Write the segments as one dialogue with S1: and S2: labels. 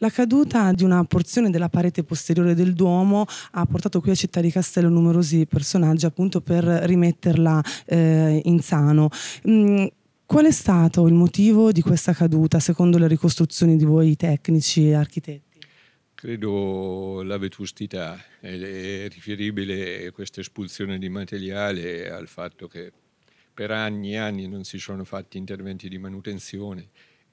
S1: La caduta di una porzione della parete posteriore del Duomo ha portato qui a Città di Castello numerosi personaggi appunto per rimetterla eh, in sano. Mm, qual è stato il motivo di questa caduta secondo le ricostruzioni di voi tecnici e architetti?
S2: Credo la vetustità è riferibile questa espulsione di materiale al fatto che per anni e anni non si sono fatti interventi di manutenzione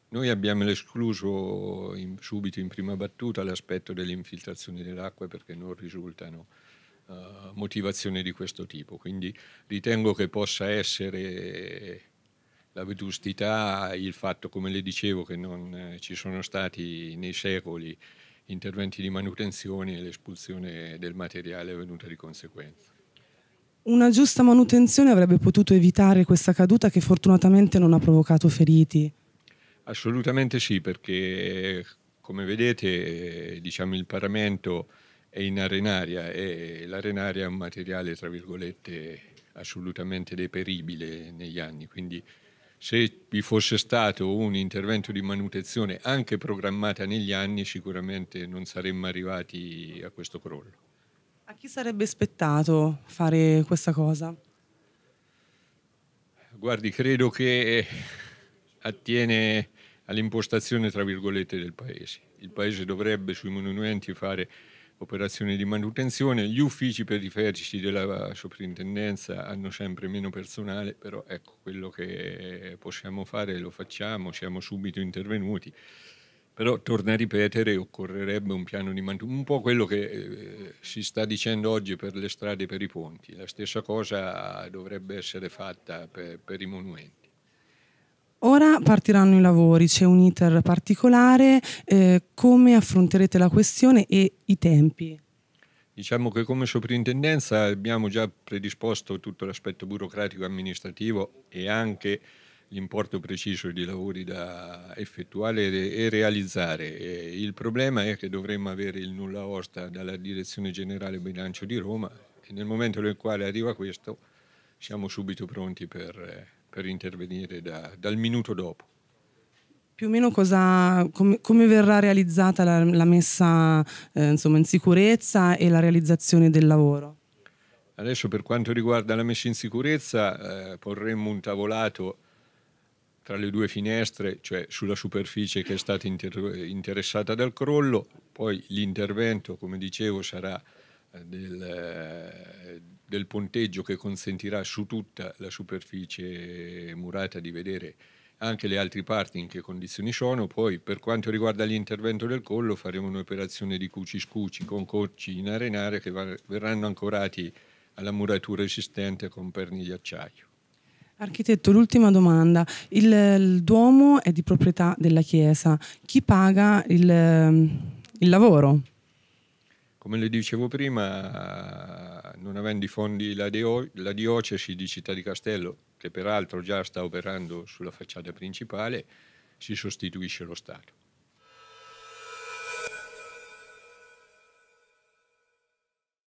S2: noi abbiamo escluso in, subito in prima battuta l'aspetto delle infiltrazioni dell'acqua perché non risultano uh, motivazioni di questo tipo, quindi ritengo che possa essere la vetustità, il fatto, come le dicevo, che non eh, ci sono stati nei secoli interventi di manutenzione e l'espulsione del materiale è venuta di conseguenza.
S1: Una giusta manutenzione avrebbe potuto evitare questa caduta che fortunatamente non ha provocato feriti.
S2: Assolutamente sì, perché come vedete diciamo, il paramento è in arenaria e l'arenaria è un materiale, tra virgolette, assolutamente deperibile negli anni, quindi se vi fosse stato un intervento di manutenzione anche programmata negli anni, sicuramente non saremmo arrivati a questo crollo.
S1: A chi sarebbe spettato fare questa cosa?
S2: Guardi, credo che attiene all'impostazione tra virgolette del paese. Il paese dovrebbe sui monumenti fare operazioni di manutenzione, gli uffici periferici della soprintendenza hanno sempre meno personale, però ecco quello che possiamo fare lo facciamo, siamo subito intervenuti. Però torna a ripetere, occorrerebbe un piano di manutenzione, un po' quello che eh, si sta dicendo oggi per le strade e per i ponti, la stessa cosa dovrebbe essere fatta per, per i monumenti.
S1: Ora partiranno i lavori, c'è un iter particolare, eh, come affronterete la questione e i tempi?
S2: Diciamo che come soprintendenza abbiamo già predisposto tutto l'aspetto burocratico e amministrativo e anche l'importo preciso di lavori da effettuare e realizzare. E il problema è che dovremmo avere il nulla osta dalla Direzione Generale Bilancio di Roma e nel momento nel quale arriva questo siamo subito pronti per eh, per intervenire da, dal minuto dopo.
S1: Più o meno cosa, com, come verrà realizzata la, la messa eh, insomma, in sicurezza e la realizzazione del lavoro?
S2: Adesso per quanto riguarda la messa in sicurezza eh, porremmo un tavolato tra le due finestre, cioè sulla superficie che è stata inter interessata dal crollo, poi l'intervento, come dicevo, sarà eh, del, eh, del ponteggio che consentirà su tutta la superficie murata di vedere anche le altre parti in che condizioni sono. Poi per quanto riguarda l'intervento del collo faremo un'operazione di cuci scuci con cocci in arenare che verranno ancorati alla muratura esistente con perni di acciaio.
S1: Architetto, l'ultima domanda. Il, il, Duomo è di proprietà della Chiesa. Chi paga il, il lavoro?
S2: Come le dicevo prima, non avendo i fondi la, dio, la diocesi di Città di Castello, che peraltro già sta operando sulla facciata principale, si sostituisce lo Stato.